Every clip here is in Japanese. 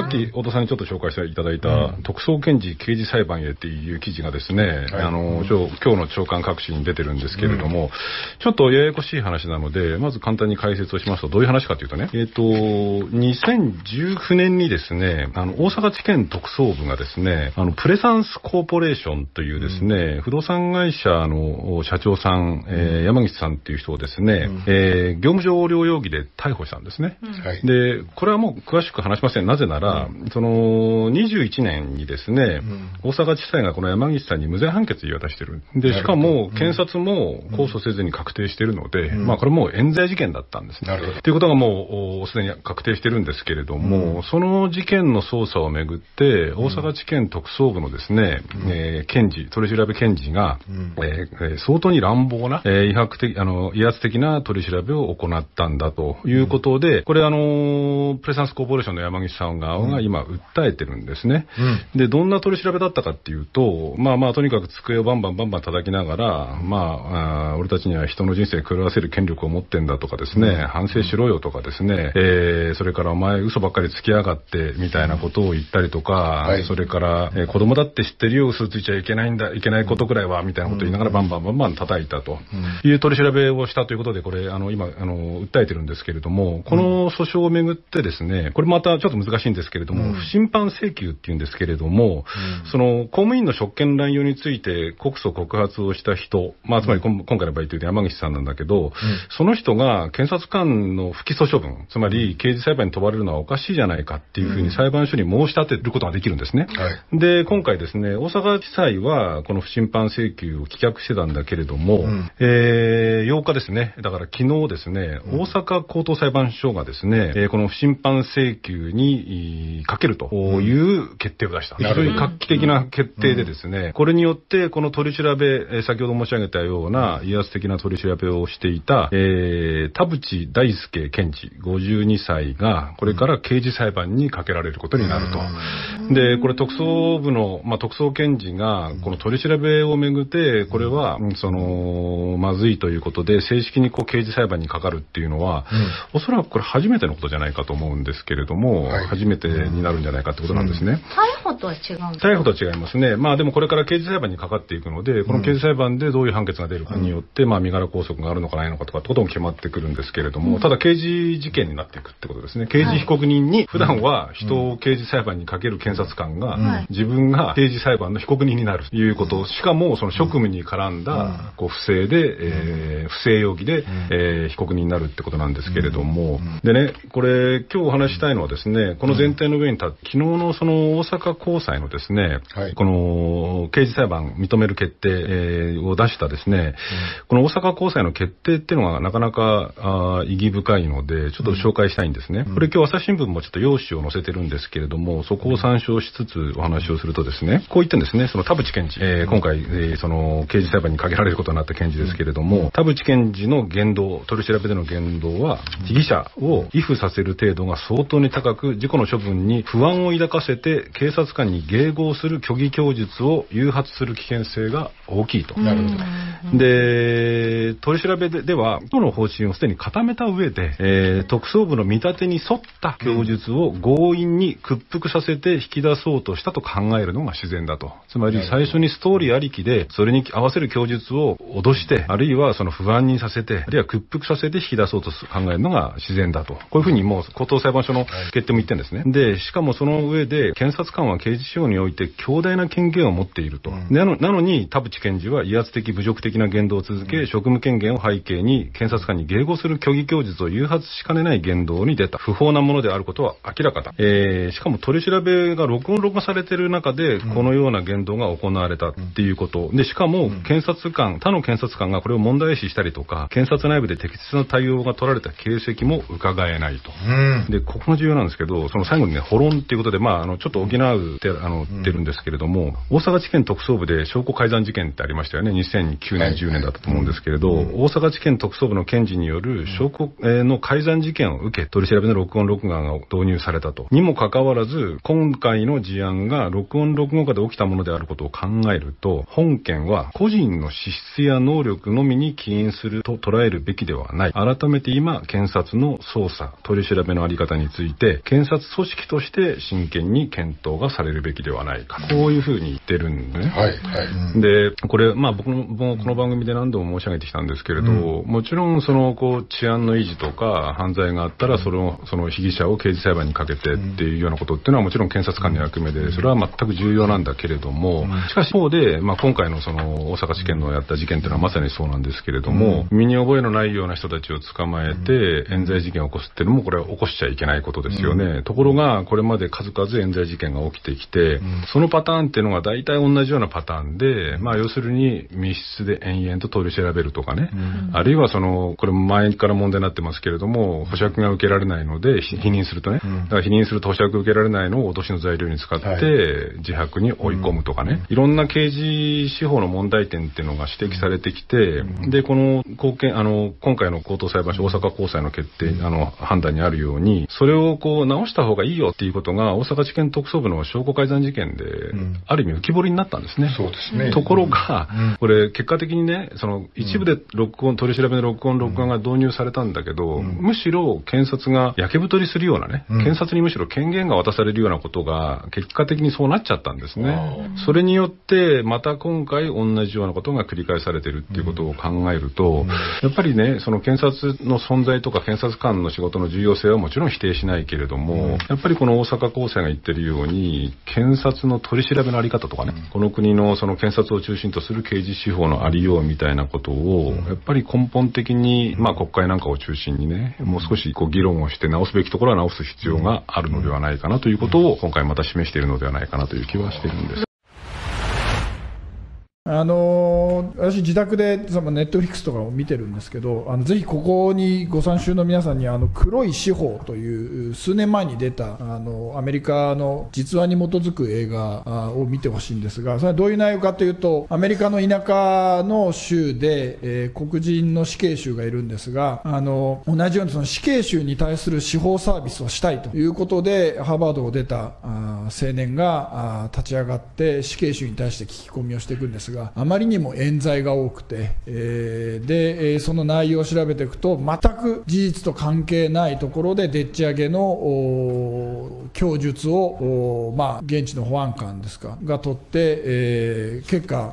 さっき、太田さんにちょっと紹介していただいた、うん、特捜検事刑事裁判へっていう記事がですね、はい、あの、今日の長官各紙に出てるんですけれども、うん、ちょっとややこしい話なので、まず簡単に解説をしますと、どういう話かというとね、えっ、ー、と、2019年にですね、あの、大阪地検特捜部がですね、あの、プレサンスコーポレーションというですね、うん、不動産会社の社長さん、えー、山口さんっていう人をですね、えー、業務上横領容疑で逮捕したんですね。で、これはもう詳しく話しません。なぜなら、その21年にですね、うん、大阪地裁がこの山岸さんに無罪判決言い渡してる。で、しかも検察も控訴せずに確定してるので、まあこれもう冤罪事件だったんですね。ということがもうすでに確定してるんですけれども、その事件の捜査をめぐって、大阪地検特捜部のですね、えー、検事、取り調べ検事が、えー、相当に乱暴な、えー、威迫的、あの、威圧的な取り調べを行ったんだということで、これあの、プレサンスコーポレーションの山岸さんがが今訴えてるんですね。うん、で、どんな取り調べだったかっていうと、まあまあとにかく机をバンバンバンバン叩きながら、まあ、あ俺たちには人の人生狂わせる権力を持ってんだとかですね、うん、反省しろよとかですね、えー、それからお前嘘ばっかりつきやがってみたいなことを言ったりとか、はい、それから、えー、子供だって知ってるよ、嘘ついちゃいけないんだ、いけないことくらいは、みたいなこと言いながらバンバンバンバン叩いたと、いう取り調べをしたということで、これ、あの、今、あの、訴えてるんですけれども、この訴訟をめぐってですね、これまたちょっと難しいんですですけれども、うん、不審判請求っていうんですけれども、うん、その公務員の職権乱用について告訴告発をした人、まあ、つまり、うん、今回の場合というと山口さんなんだけど、その人が検察官の不起訴処分、つまり刑事裁判に問われるのはおかしいじゃないかっていうふうに裁判所に申し立てることができるんですね。はい、で、今回ですね、大阪地裁はこの不審判請求を棄却してたんだけれども、うん、えー、8日ですね、だから昨日ですね、大阪高等裁判所がですね、えー、この不審判請求にかけるという決定を出した。非常に画期的な決定でですね、これによってこの取り調べ、先ほど申し上げたような威圧的な取り調べをしていた、えー、田淵大輔検事52歳がこれから刑事裁判にかけられることになると。で、これ特捜部の、まあ、特捜検事がこの取り調べをめぐって、これは、その、まずいということで、正式にこう刑事裁判にかかるっていうのは、おそらくこれ初めてのことじゃないかと思うんですけれども、い、初めててになるんじゃないかってことなんですね。逮捕とは違うんですか逮捕とは違いますね。まあでもこれから刑事裁判にかかっていくので、この刑事裁判でどういう判決が出るかによって、まあ身柄拘束があるのかないのかとか、とことん決まってくるんですけれども、ただ刑事事件になっていくってことですね。刑事被告人に、普段は人を刑事裁判にかける検察官が、自分が刑事裁判の被告人になるということ、しかもその職務に絡んだ、こう不正で、えー、不正容疑で、えー、被告人になるってことなんですけれども、でね、これ今日お話したいのはですね、この前全体の上に立って、昨日のその大阪高裁のですね、はい、この刑事裁判認める決定を出したですね、うん、この大阪高裁の決定っていうのがなかなか意義深いので、ちょっと紹介したいんですね。うん、これ今日朝日新聞もちょっと用紙を載せてるんですけれども、そこを参照しつつお話をするとですね、こう言ってんですね、その田淵検事、えー、今回、えー、その刑事裁判にかけられることになった検事ですけれども、田淵検事の言動、取り調べでの言動は、被疑者を畏怖させる程度が相当に高く、事故の処分に不安を抱かせて警察官に迎合する虚偽供述を誘発する危険性が大きいと。なるほどで取り調べでは都の方針をすでに固めた上で、えー、特捜部の見立てに沿った供述を強引に屈服させて引き出そうとしたと考えるのが自然だとつまり最初にストーリーありきでそれに合わせる供述を脅してあるいはその不安にさせてあるいは屈服させて引き出そうと考えるのが自然だとこういうふうにもう高等裁判所の決定も言ってるんですね。で、しかもその上で、検察官は刑事司法において強大な権限を持っていると。うん、なのなのに、田淵検事は威圧的、侮辱的な言動を続け、うん、職務権限を背景に、検察官に迎合する虚偽供述を誘発しかねない言動に出た。不法なものであることは明らかだ。えー、しかも取り調べが録音録画されている中で、このような言動が行われたっていうこと。で、しかも、検察官、他の検察官がこれを問題視したりとか、検察内部で適切な対応が取られた形跡も伺えないと。うん、で、ここが重要なんですけど、その番組が保っていうことで、まあ、あの、ちょっと補うって、あの、ってるんですけれども、大阪地検特捜部で証拠改ざん事件ってありましたよね。2009年、10年だったと思うんですけれど、大阪地検特捜部の検事による証拠の改ざん事件を受け、取り調べの録音録画が導入されたと。にもかかわらず、今回の事案が録音録画で起きたものであることを考えると、本件は個人の資質や能力のみに起因すると捉えるべきではない。改めて今、検察の捜査、取り調べのあり方について、検察組織として真剣に検討がされるべきではないかこういうふうに言ってるんでね。はいはい、でこれ、まあ、僕もこの番組で何度も申し上げてきたんですけれど、うん、もちろんそのこう治安の維持とか犯罪があったらそをその被疑者を刑事裁判にかけてっていうようなことっていうのはもちろん検察官の役目でそれは全く重要なんだけれどもしかし一方で、まあ、今回のその大阪地検のやった事件っていうのはまさにそうなんですけれども、身に覚えのないような人たちを捕まえて冤罪事件を起こすっていうのもこれは起こしちゃいけないことですよね。ところろが、これまで数々冤罪事件が起きてきて、うん、そのパターンっていうのが大体同じようなパターンで、まあ、要するに密室で延々と取り調べるとかね、うん、あるいはその、これも前から問題になってますけれども、保釈が受けられないので、否認するとね、うん、だから否認すると保釈受けられないのを脅しの材料に使って、自白に追い込むとかね、いろんな刑事司法の問題点っていうのが指摘されてきて、で、この貢献、あの、今回の高等裁判所大阪高裁の決定、あの、判断にあるように、それをこう直した方ががいいよっていうことが、大阪地検特捜部の証拠改ざん事件で、うん、ある意味浮き彫りになったんですね。そうですね。ところが、うん、これ、結果的にね、その一部で録音、取り調べの録音、録画が導入されたんだけど、むしろ検察が焼け太りするようなね、検察にむしろ権限が渡されるようなことが、結果的にそうなっちゃったんですね。それによって、また今回同じようなことが繰り返されてるっていうことを考えると、やっぱりね、その検察の存在とか検察官の仕事の重要性はもちろん否定しないけれども、やっぱりこの大阪高裁が言ってるように、検察の取り調べのあり方とかね、うん、この国のその検察を中心とする刑事司法のありようみたいなことを、やっぱり根本的に、まあ国会なんかを中心にね、もう少しこう議論をして直すべきところは直す必要があるのではないかなということを、今回また示しているのではないかなという気はしているんです。あの私、自宅でそのネットフリックスとかを見てるんですけど、あのぜひここにご参集の皆さんに、あの黒い司法という数年前に出たあのアメリカの実話に基づく映画を見てほしいんですが、それはどういう内容かというと、アメリカの田舎の州で、えー、黒人の死刑囚がいるんですが、あの同じようにその死刑囚に対する司法サービスをしたいということで、ハーバードを出たあ青年があ立ち上がって、死刑囚に対して聞き込みをしていくんですが、があまりにも冤罪が多くて、えー、でその内容を調べていくと全く事実と関係ないところででっち上げの供述を、まあ、現地の保安官ですかが取って、えー、結果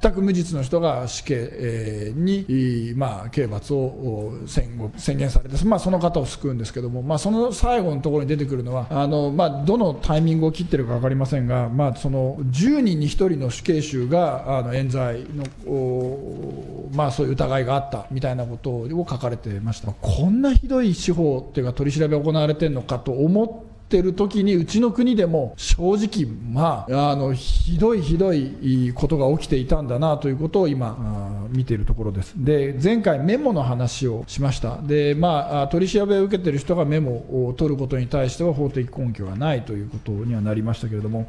全く無実の人が死刑、えー、に、まあ、刑罰を宣宣言されて、まあ、その方を救うんですけども、まあ、その最後のところに出てくるのはあの、まあ、どのタイミングを切ってるか分かりませんが、まあ、その10人に1人の死刑囚があの冤罪の、まあ、そういう疑いがあったみたいなことを書かれてましたこんなひどい司法っていうか取り調べ行われているのかと思っってる時にうちの国でも正直まああのひどいひどいことが起きていたんだなということを今あ見ているところですで前回メモの話をしましたでまあ取り調べを受けてる人がメモを取ることに対しては法的根拠がないということにはなりましたけれども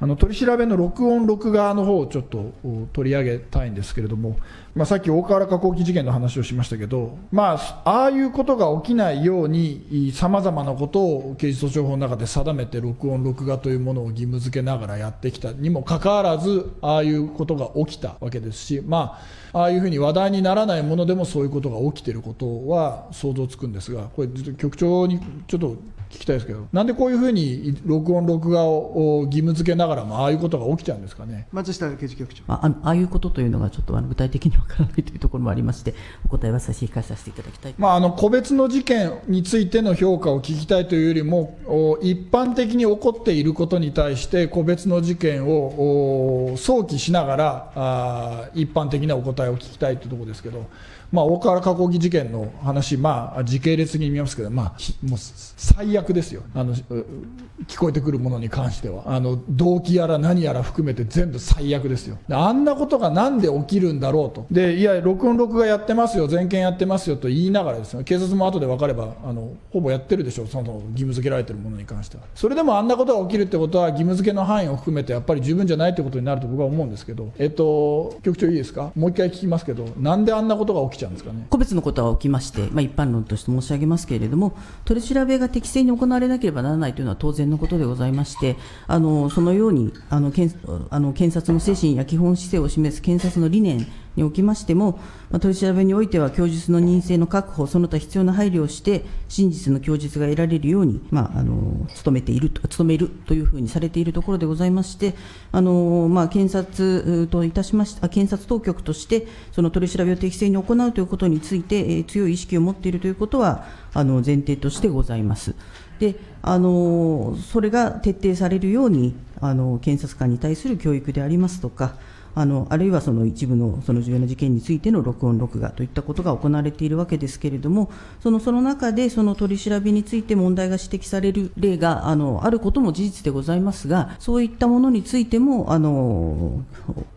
あの取り調べの録音録画の方をちょっと取り上げたいんですけれどもまあ、さっき大河原加工機事件の話をしましたけど、まあ、ああいうことが起きないように、さまざまなことを刑事訴訟法の中で定めて、録音、録画というものを義務付けながらやってきたにもかかわらず、ああいうことが起きたわけですし、まあ、ああいうふうに話題にならないものでもそういうことが起きてることは想像つくんですが、これ、局長にちょっと聞きたいですけど、なんでこういうふうに録音、録画を義務付けながらも、ああいうことが起きちゃうんですかね松下刑事局長、あ、ああいうことというのが、ちょっとあの具体的にわからないというところもありまして、お答えは差し控えさせていただきたい、まあ、あの個別の事件についての評価を聞きたいというよりも、一般的に起こっていることに対して、個別の事件を想起しながらあ、一般的なお答えを聞きたいというところですけど。まあ、大河原過去事件の話、まあ、時系列に見ますけど、まあ、もう最悪ですよあの、聞こえてくるものに関しては、あの動機やら何やら含めて全部最悪ですよ、あんなことがなんで起きるんだろうと、でいや、録音、録画やってますよ、全件やってますよと言いながらです、ね、警察も後で分かればあの、ほぼやってるでしょう、その義務付けられてるものに関しては。それでもあんなことが起きるってことは、義務付けの範囲を含めて、やっぱり十分じゃないってことになると僕は思うんですけど、えっと、局長、いいですか、もう一回聞きますけど、なんであんなことが起きちゃうんですかね個別のことは起きまして、まあ、一般論として申し上げますけれども、取り調べが適正に行われなければならないというのは当然のことでございまして、あのそのようにあの検あの検察の精神や基本姿勢を示す検察の理念におきましても、まあ、取り調べにおいては供述の任性の確保、その他必要な配慮をして、真実の供述が得られるように、まあ、あの努めている努めるというふうにされているところでございまして、あのまあ、検察といたしまして検察当局として、その取り調べを適正に行うということについて、えー、強い意識を持っているということは、あの前提としてございます。であのそれが徹底されるようにあの検察官に対する教育でありますとかあのあるいはその一部のその重要な事件についての録音・録画といったことが行われているわけですけれども、そのその中でその取り調べについて問題が指摘される例があのあることも事実でございますが、そういったものについても、あの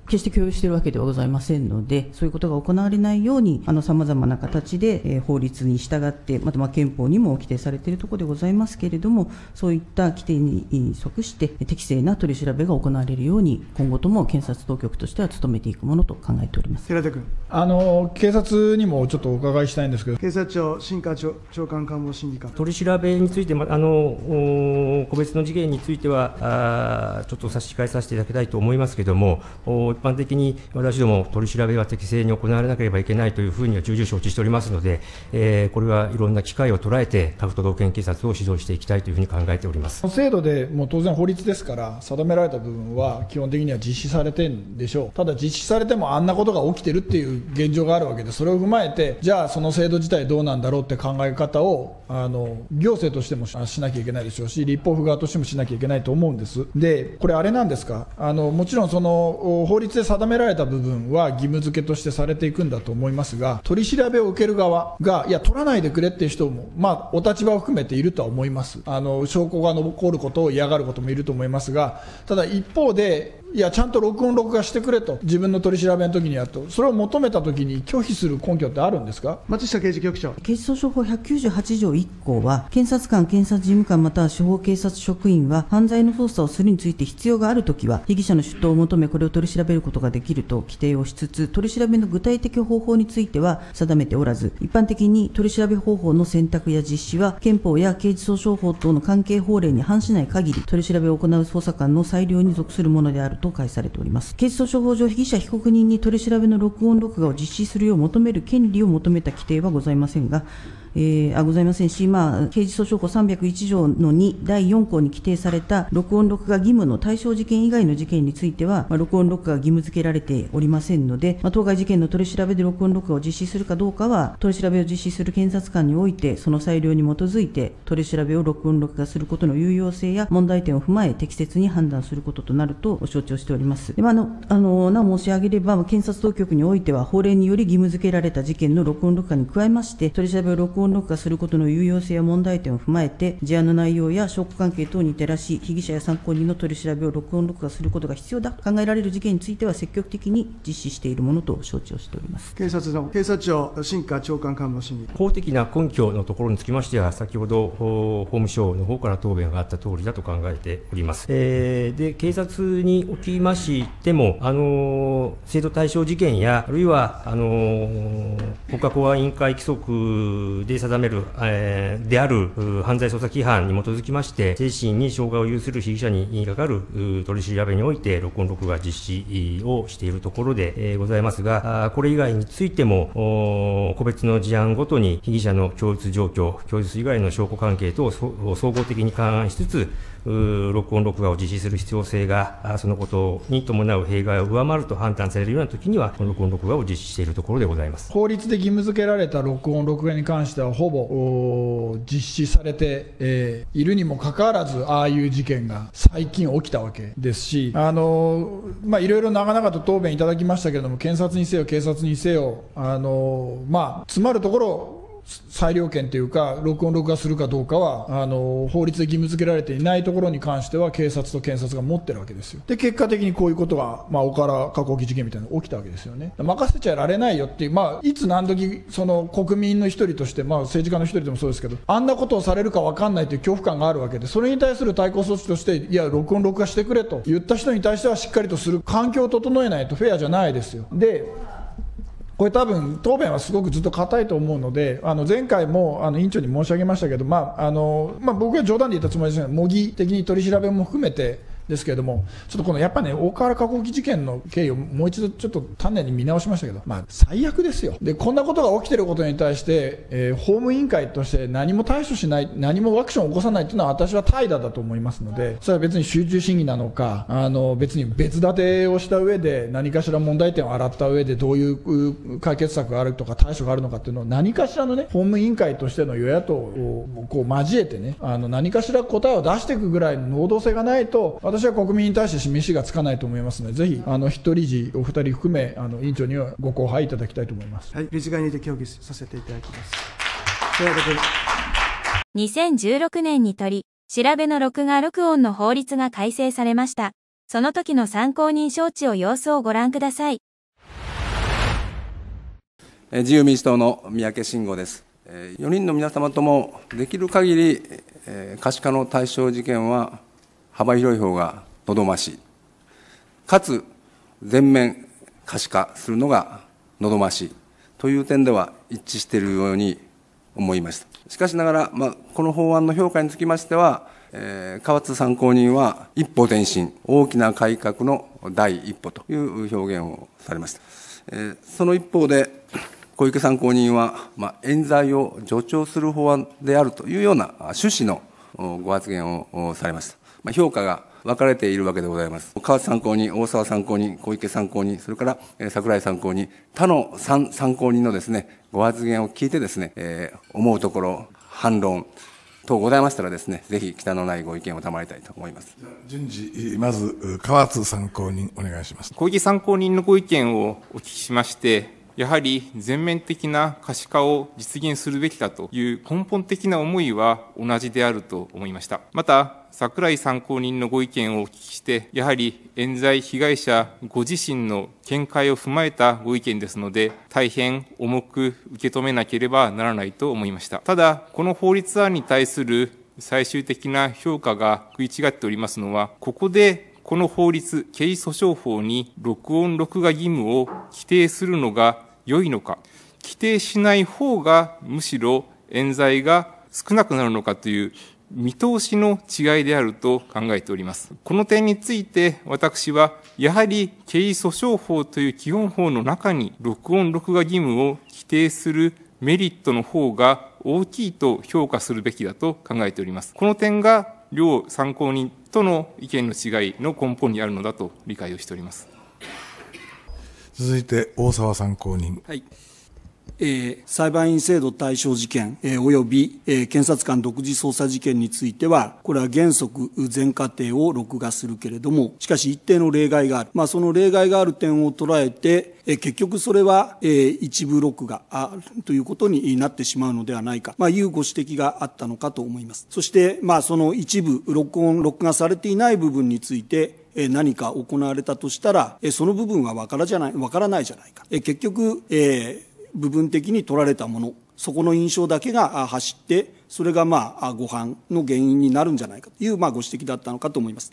決して共有しているわけではございませんので、そういうことが行われないように、さまざまな形で、えー、法律に従って、またま憲法にも規定されているところでございますけれども、そういった規定に即して、適正な取り調べが行われるように、今後とも検察当局としては努めていくものと考えております平田君あの警察にもちょっとお伺いしたいんですけど、警察庁、新幹、長長官官房審議官。取り調べについて、あの個別の事件についてはあ、ちょっと差し控えさせていただきたいと思いますけれども、般的に私ども取り調べは適正に行われなければいけないというふうには重々承知しておりますので、えー、これはいろんな機会を捉えて、各都道府県警察を指導していきたいというふうに考えております制度で、もう当然法律ですから、定められた部分は基本的には実施されてんでしょう、ただ実施されてもあんなことが起きてるっていう現状があるわけで、それを踏まえて、じゃあその制度自体どうなんだろうって考え方を、あの行政としてもしなきゃいけないでしょうし、立法府側としてもしなきゃいけないと思うんです。でこれあれなんですかあのもちろんその法律で定められた部分は義務付けとしてされていくんだと思いますが、取り調べを受ける側が、いや、取らないでくれっていう人も、まあ、お立場を含めているとは思います。あの、証拠が残ることを嫌がることもいると思いますが、ただ一方で、いや、ちゃんと録音、録画してくれと、自分の取り調べの時にやと、それを求めた時に拒否する根拠ってあるんですか松下刑事局長。刑事訴訟法198条1項は、検察官、検察事務官、または司法警察職員は、犯罪の捜査をするについて必要があるときは、被疑者の出頭を求め、これを取り調べることができると規定をしつつ、取り調べの具体的方法については定めておらず、一般的に取り調べ方法の選択や実施は、憲法や刑事訴訟法等の関係法令に反しない限り、取り調べを行う捜査官の裁量に属するものであると解されております刑事訴訟法上被疑者被告人に取り調べの録音録画を実施するよう求める権利を求めた規定はございませんがえー、あございませんし、まあ、刑事訴訟法301条の2、第4項に規定された録音・録画義務の対象事件以外の事件については、まあ、録音・録画が義務付けられておりませんので、まあ、当該事件の取り調べで録音・録画を実施するかどうかは、取り調べを実施する検察官において、その裁量に基づいて、取り調べを録音・録画することの有用性や問題点を踏まえ、適切に判断することとなると承知をしております。でまあのあのなお申し上げれば、検察当局においては、法令により義務付けられた事件の録音・録画に加えまして、取り調べを録音音録画することの有用性や問題点を踏まえて、事案の内容や証拠関係等に照らし、被疑者や参考人の取り調べを録音録画することが必要だと考えられる事件については、積極的に実施しているものと承知をしております警察の警察庁、新華長官官房審議。法的な根拠のところにつきましては、先ほど法務省の方から答弁があったとおりだと考えております。えー、で警察におきましても、あの制度対象事件や、あるいはあの国家公安委員会規則でで定める、えー、である犯罪捜査規範に基づきまして、精神に障害を有する被疑者にかかる取り調べにおいて、録音録画実施をしているところでございますが、これ以外についても、個別の事案ごとに被疑者の供述状況、供述以外の証拠関係等を総合的に勘案しつつ、録音・録画を実施する必要性が、そのことに伴う弊害を上回ると判断されるようなときには、録音・録画を実施しているところでございます法律で義務付けられた録音・録画に関しては、ほぼ実施されて、えー、いるにもかかわらず、ああいう事件が最近起きたわけですし、あのまあ、いろいろ長々と答弁いただきましたけれども、検察にせよ、警察にせよ、あのまあ、詰まるところ、裁量権というか、録音・録画するかどうかはあの、法律で義務付けられていないところに関しては、警察と検察が持ってるわけですよ。で、結果的にこういうことが、まあ、おから加工機事件みたいなのが起きたわけですよね。任せちゃられないよっていう、まあ、いつ何時その国民の一人として、まあ、政治家の一人でもそうですけど、あんなことをされるか分かんないという恐怖感があるわけで、それに対する対抗措置として、いや、録音・録画してくれと言った人に対しては、しっかりとする環境を整えないとフェアじゃないですよ。でこれ多分、答弁はすごくずっと硬いと思うので、あの前回もあの委員長に申し上げましたけど、まああのまあ、僕が冗談で言ったつもりですが、模擬的に取り調べも含めて、ですけれども、ちょっとこのやっぱね、大河原加工機事件の経緯をもう一度ちょっと丹念に見直しましたけど、まあ、最悪ですよ。で、こんなことが起きてることに対して、えー、法務委員会として何も対処しない、何もアクションを起こさないというのは私は怠惰だと思いますので、それは別に集中審議なのか、あの、別に別立てをした上で、何かしら問題点を洗った上で、どういう解決策があるとか、対処があるのかっていうのを何かしらのね、法務委員会としての与野党をこう交えてね、あの、何かしら答えを出していくぐらいの能動性がないと、私は国民に対して示しがつかないと思いますので、ぜひ、あの、一人事お二人含め、あの、委員長にはご後輩いただきたいと思います。はい、理事会にて協議させていただきます。という2016年にとり、調べの録画録音の法律が改正されました。その時の参考人招致を様子をご覧ください。自由民主党の三宅慎吾です。4人の皆様ともできる限りえ可視化の対象事件は幅広い方が望ましい。かつ、全面可視化するのが望ましい。という点では一致しているように思いました。しかしながら、まあ、この法案の評価につきましては、えー、河津参考人は一歩前進、大きな改革の第一歩という表現をされました。えー、その一方で、小池参考人は、まあ、冤罪を助長する法案であるというような趣旨のご発言をされました。まあ、評価が分かれているわけでございます。川津参考人、大沢参考人、小池参考人、それから、桜井参考人、他の参考人のですね、ご発言を聞いてですね、えー、思うところ、反論、等ございましたらですね、ぜひ北のないご意見を賜りたいと思います。順次、まず、河津参考人お願いします。小池参考人のご意見をお聞きしまして、やはり全面的な可視化を実現するべきだという根本的な思いは同じであると思いました。また、桜井参考人のご意見をお聞きして、やはり冤罪被害者ご自身の見解を踏まえたご意見ですので、大変重く受け止めなければならないと思いました。ただ、この法律案に対する最終的な評価が食い違っておりますのは、ここでこの法律、刑事訴訟法に録音録画義務を規定するのが良いのか、規定しない方がむしろ冤罪が少なくなるのかという見通しの違いであると考えております。この点について私は、やはり刑事訴訟法という基本法の中に録音録画義務を規定するメリットの方が大きいと評価するべきだと考えております。この点が両参考人との意見の違いの根本にあるのだと理解をしております。続いて大沢参考人。はいえー、裁判員制度対象事件、えー、及び、えー、検察官独自捜査事件については、これは原則全過程を録画するけれども、しかし一定の例外がある。まあ、その例外がある点を捉えて、え結局それは、えー、一部録画あということになってしまうのではないか、まあ、いうご指摘があったのかと思います。そして、まあ、その一部録音、録画されていない部分について、何か行われたとしたら、その部分は分からじゃない、わからないじゃないか。結局、えー、部分的に取られたもの、そこの印象だけが走って、それがまあ、誤判の原因になるんじゃないかという、まあ、ご指摘だったのかと思います。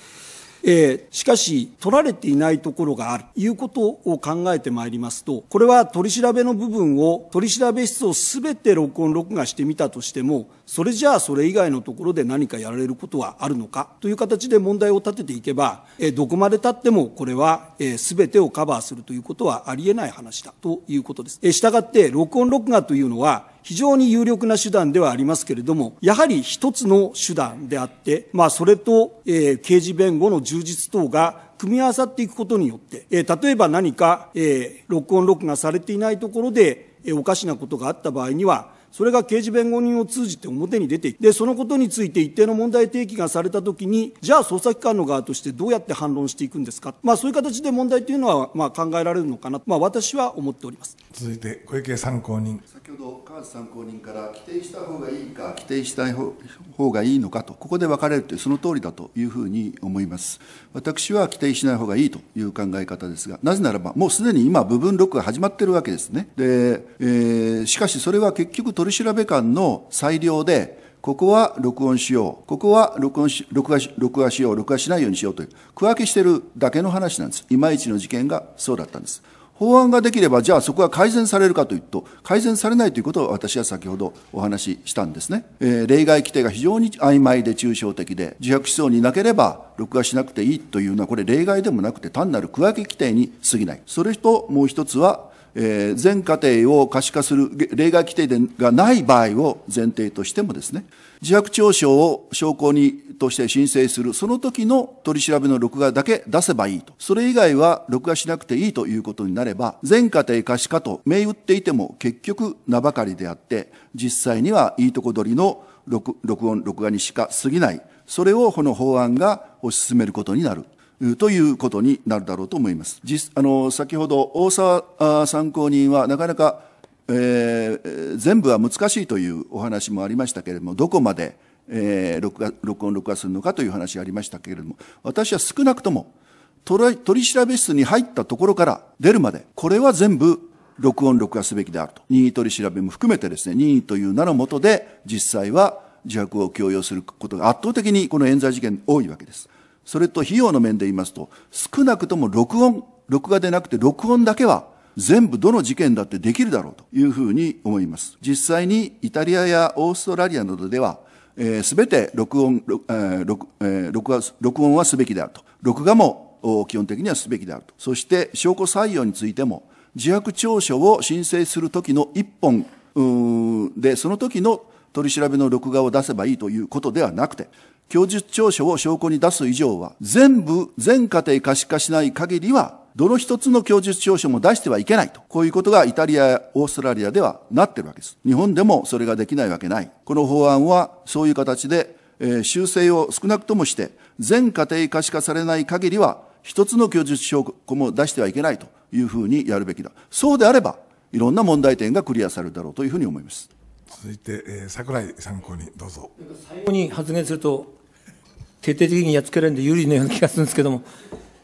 えー、しかし、取られていないところがあるということを考えてまいりますと、これは取り調べの部分を、取り調べ室をすべて録音、録画してみたとしても、それじゃあそれ以外のところで何かやられることはあるのかという形で問題を立てていけば、えー、どこまでたってもこれは、えー、てをカバーするということはありえない話だということです。えー、したがって、録音、録画というのは、非常に有力な手段ではありますけれども、やはり一つの手段であって、まあ、それと、えー、刑事弁護の充実等が組み合わさっていくことによって、えー、例えば何か、えー、録音録画されていないところで、えー、おかしなことがあった場合には、それが刑事弁護人を通じて表に出ていく。で、そのことについて一定の問題提起がされたときに、じゃあ捜査機関の側としてどうやって反論していくんですか。まあそういう形で問題というのは、まあ考えられるのかなと、まあ私は思っております。続いて小池参考人先ほど川内参考人から規定した方がいいか規定した方がいいのかとここで分かれるというその通りだというふうに思います私は規定しない方がいいという考え方ですがなぜならばもうすでに今部分録が始まってるわけですねで、えー、しかしそれは結局取調べ官の裁量でここは録音しよう。ここは録音し、録画し、録画しよう。録画しないようにしようという。区分けしてるだけの話なんです。いまいちの事件がそうだったんです。法案ができれば、じゃあそこは改善されるかというと、改善されないということを私は先ほどお話ししたんですね。えー、例外規定が非常に曖昧で抽象的で、自白思想になければ録画しなくていいというのは、これ例外でもなくて単なる区分け規定に過ぎない。それともう一つは、えー、全過程を可視化する例外規定がない場合を前提としてもですね、自白調書を証拠にとして申請する、その時の取り調べの録画だけ出せばいいと。それ以外は録画しなくていいということになれば、全家庭可視化と銘打っていても結局名ばかりであって、実際にはいいとこ取りの録音、録画にしか過ぎない。それをこの法案が推し進めることになる。ということになるだろうと思います。実あの先ほど、大沢参考人はなかなかえー、全部は難しいというお話もありましたけれども、どこまで、えー、録画録音、録画するのかという話がありましたけれども、私は少なくとも取り調べ室に入ったところから出るまで、これは全部録音、録画すべきであると。任意取り調べも含めてですね、任意という名のもとで、実際は自白を強要することが圧倒的にこの冤罪事件多いわけです。それと費用の面で言いますと、少なくとも録音、録画でなくて録音だけは全部どの事件だってできるだろうというふうに思います。実際にイタリアやオーストラリアなどでは、えー、すべて録音、録、えー、えー、録画、録音はすべきであると。録画も基本的にはすべきであると。そして証拠採用についても、自白調書を申請するときの一本で、その時の取り調べの録画を出せばいいということではなくて、供述調書を証拠に出す以上は、全部、全過程可視化しない限りは、どの一つの供述調書も出してはいけないと。こういうことがイタリアやオーストラリアではなってるわけです。日本でもそれができないわけない。この法案はそういう形で、えー、修正を少なくともして、全家庭可視化されない限りは、一つの供述証拠も出してはいけないというふうにやるべきだ。そうであれば、いろんな問題点がクリアされるだろうというふうに思います。続いて、え桜井参考にどうぞ。最後に発言すると、徹底的にやっつけられるんで有利なような気がするんですけども、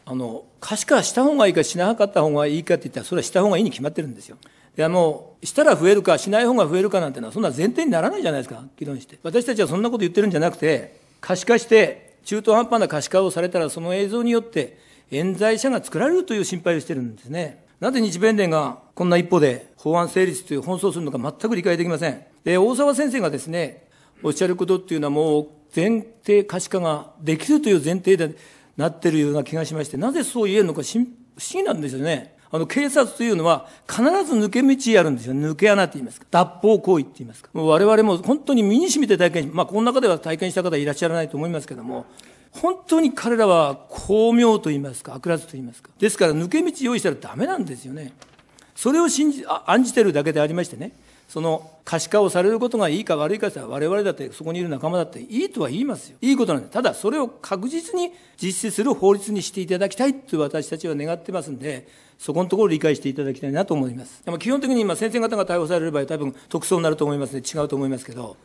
あの可視化した方がいいかしなかった方がいいかって言ったら、それはした方がいいに決まってるんですよ。いやもう、したら増えるか、しない方が増えるかなんてのは、そんな前提にならないじゃないですか、議論して。私たちはそんなこと言ってるんじゃなくて、可視化して、中途半端な可視化をされたら、その映像によって、冤罪者が作られるという心配をしてるんですね。なぜ日弁連がこんな一歩で法案成立という奔走するのか全く理解できません。で、大沢先生がですね、おっしゃることっていうのはもう前提可視化ができるという前提で、なってるような気がしまして、なぜそう言えるのか不思議なんですよね。あの、警察というのは必ず抜け道あるんですよ。抜け穴って言いますか。脱法行為って言いますか。もう我々も本当に身に染みて体験まあ、この中では体験した方いらっしゃらないと思いますけども、本当に彼らは巧妙と言いますか、悪ずと言いますか。ですから抜け道用意したらダメなんですよね。それを信じ、あ案じてるだけでありましてね。その可視化をされることがいいか悪いかは我々だってそこにいる仲間だっていいとは言いますよ。いいことなんで、ただそれを確実に実施する法律にしていただきたいと私たちは願ってますんで、そこのところ理解していただきたいなと思います。でも基本的に今先生方が逮捕されれば多分特捜になると思いますね。違うと思いますけど。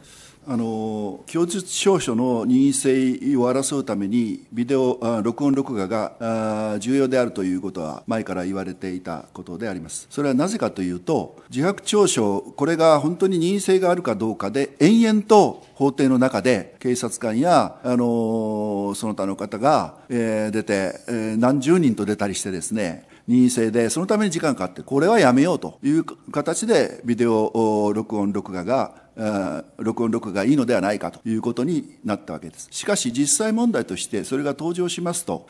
あの供述証書の任意性を争うためにビデオ録音録画が重要であるということは前から言われていたことでありますそれはなぜかというと自白調書これが本当に任意性があるかどうかで延々と法廷の中で警察官やあのその他の方が、出て、何十人と出たりしてですね任意性で、そのために時間かかって、これはやめようという形で、ビデオ録音、録画が録音録画がいいのではないかということになったわけです。しかし実際問題としてそれが登場しますと、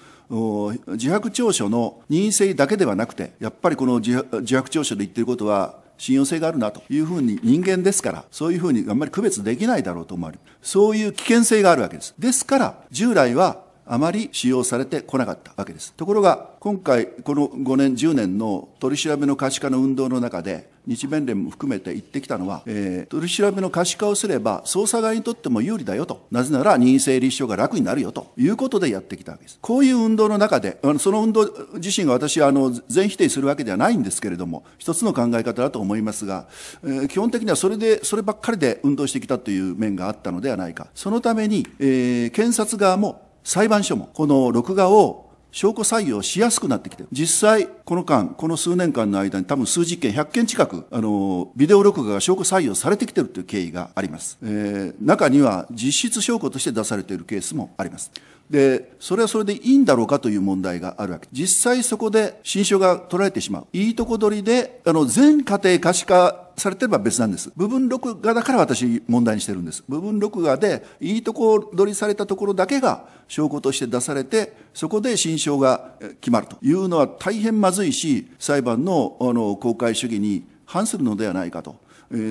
自白調書の任意性だけではなくて、やっぱりこの自白調書で言ってることは信用性があるなというふうに人間ですから、そういうふうにあんまり区別できないだろうと思われる。そういう危険性があるわけです。ですから、従来はあまり使用されてこなかったわけです。ところが、今回、この5年、10年の取り調べの可視化の運動の中で、日弁連も含めて言ってきたのは、えー、取り調べの可視化をすれば、捜査側にとっても有利だよと。なぜなら、任意整理証が楽になるよということでやってきたわけです。こういう運動の中で、あのその運動自身が私はあの全否定するわけではないんですけれども、一つの考え方だと思いますが、えー、基本的にはそれで、そればっかりで運動してきたという面があったのではないか。そのために、えー、検察側も、裁判所もこの録画を証拠採用しやすくなってきてる。実際、この間、この数年間の間に多分数十件、100件近く、あの、ビデオ録画が証拠採用されてきてるという経緯があります。えー、中には実質証拠として出されているケースもあります。で、それはそれでいいんだろうかという問題があるわけ。実際そこで新書が取られてしまう。いいとこ取りで、あの、全家庭可視化されてれば別なんです。部分録画だから私問題にしてるんです。部分録画でいいとこ取りされたところだけが証拠として出されて、そこで新証が決まるというのは大変まずいし、裁判のあの公開主義に反するのではないかと。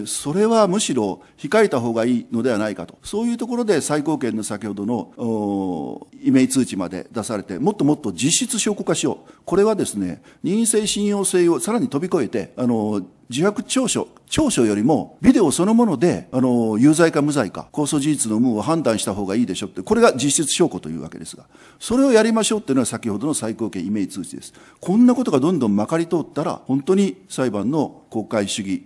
それはむしろ控えた方がいいのではないかと、そういうところで最高権の先ほどのイメイ通知まで出されて、もっともっと実質証拠化しよう、これはですね、任意性信用性をさらに飛び越えて、あの自白調書、調書よりも、ビデオそのもので、あの、有罪か無罪か、控訴事実の無を判断した方がいいでしょうって、これが実質証拠というわけですが、それをやりましょうっていうのは先ほどの最高権イメージ通知です。こんなことがどんどんまかり通ったら、本当に裁判の公開主義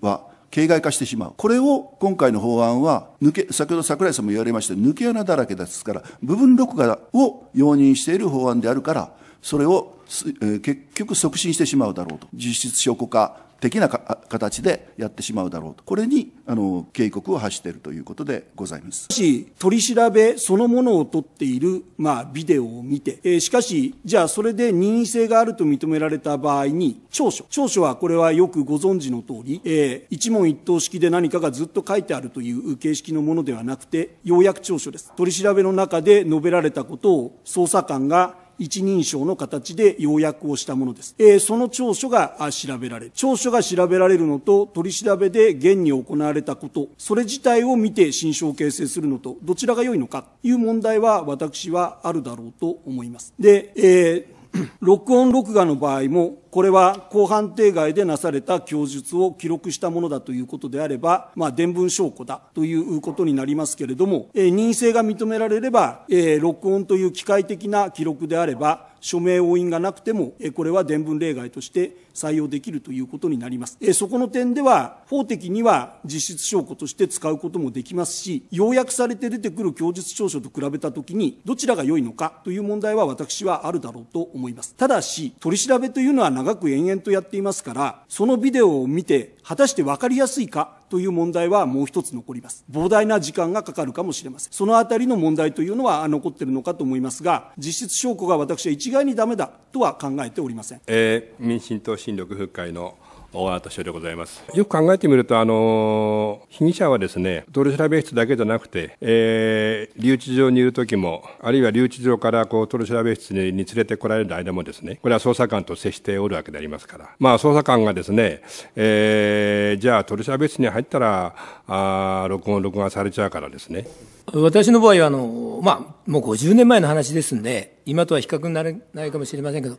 は、形骸化してしまう。これを今回の法案は、抜け、先ほど桜井さんも言われました、抜け穴だらけですから、部分録画を容認している法案であるから、それを、えー、結局促進してしまうだろうと。実質証拠化的な形でやってしまうだろうと、これにあの警告を発しているということでございます。し、取り調べそのものを撮っている、まあ、ビデオを見て、えー、しかし、じゃあそれで任意性があると認められた場合に、長所。長所はこれはよくご存知の通り、えー、一問一答式で何かがずっと書いてあるという形式のものではなくて、要約長所です。取り調べの中で述べられたことを捜査官が一人称の形で要約をしたものです。えー、その調書が調べられる。調書が調べられるのと、取り調べで現に行われたこと、それ自体を見て新証を形成するのと、どちらが良いのかという問題は私はあるだろうと思います。で、えー、録音録画の場合も、これは公判定外でなされた供述を記録したものだということであれば、まあ、伝聞証拠だということになりますけれども、えー、任意性が認められれば、えー、録音という機械的な記録であれば、署名押印がなくても、えこれは伝聞例外として採用できるということになります。えそこの点では、法的には実質証拠として使うこともできますし、要約されて出てくる供述調書と比べたときに、どちらが良いのかという問題は私はあるだろうと思います。ただし、取り調べというのは長長く延々とやっていますから、そのビデオを見て、果たして分かりやすいかという問題はもう一つ残ります。膨大な時間がかかるかもしれません。そのあたりの問題というのは残っているのかと思いますが、実質証拠が私は一概にダメだとは考えておりません。えー、民進党新緑復会の大穴としでございます。よく考えてみると、あの、被疑者はですね、取り調べ室だけじゃなくて、えー、留置場にいる時も、あるいは留置場からこう取り調べ室に連れてこられる間もですね、これは捜査官と接しておるわけでありますから、まあ捜査官がですね、えー、じゃあ取り調べ室に入ったら、あ録音、録画されちゃうからですね。私の場合はあの、まあ、もう50年前の話ですんで、今とは比較にならないかもしれませんけど、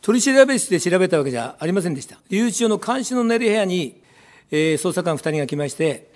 取り調べ室で調べたわけじゃありませんでした。留置所の監視の寝る部屋に、えー、捜査官二人が来まして、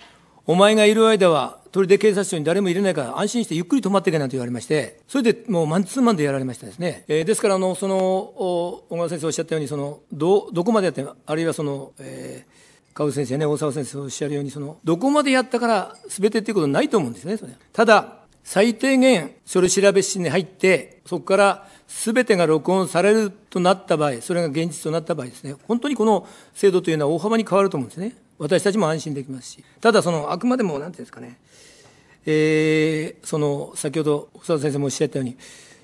お前がいる間は、取出警察署に誰も入れないから安心してゆっくり泊まっていけなんて言われまして、それでもうマンツーマンでやられましたですね。えー、ですから、あの、その、小川先生おっしゃったように、その、ど、どこまでやって、あるいはその、えー、川口先生ね、大沢先生おっしゃるように、その、どこまでやったから全てっていうことないと思うんですね、それ。ただ、最低限、書類調べ室に入って、そこから全てが録音されるとなった場合、それが現実となった場合ですね、本当にこの制度というのは大幅に変わると思うんですね。私たちも安心できますし。ただ、その、あくまでも、なんていうんですかね、えー、その、先ほど、小沢先生もおっしゃったように、